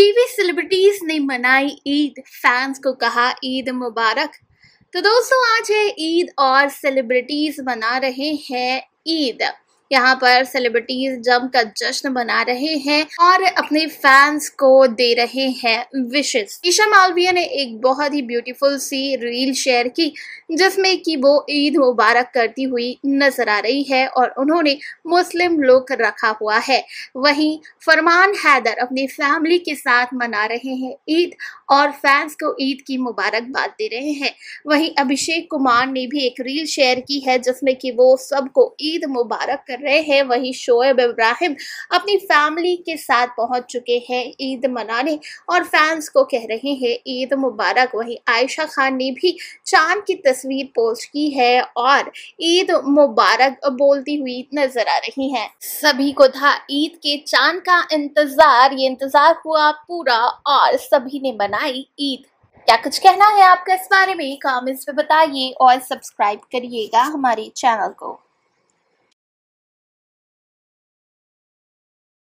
TV celebrities ने मनाई Eid fans को कहा ईद मुबारक तो दोस्तों आज है ईद और सेलिब्रिटीज मना रहे हैं ईद यहाँ पर सेलिब्रिटीज जम का जश्न बना रहे हैं और अपने फैंस को दे रहे हैं विशेष ईशा मालवीय ने एक बहुत ही ब्यूटीफुल सी रील शेयर की जिसमें कि वो ईद मुबारक करती हुई नजर आ रही है और उन्होंने मुस्लिम लुक रखा हुआ है वहीं फरमान हैदर अपनी फैमिली के साथ मना रहे हैं ईद और फैंस को ईद की मुबारकबाद दे रहे हैं वहीं अभिषेक कुमार ने भी एक रील शेयर की है जिसमें कि वो सबको ईद मुबारक कर रहे हैं वही शोएब इब्राहिम अपनी फैमिली के साथ पहुंच चुके हैं ईद मनाने और फैंस को कह रहे हैं ईद मुबारक वही आयशा खान ने भी चांद की तस्वीर पोस्ट की है और ईद मुबारक बोलती हुई नजर आ रही हैं सभी को था ईद के चांद का इंतजार ये इंतजार हुआ पूरा और सभी ने मनाई ईद क्या कुछ कहना है आपका इस बारे में कमेंट्स में बताइए और सब्सक्राइब करिएगा हमारे चैनल को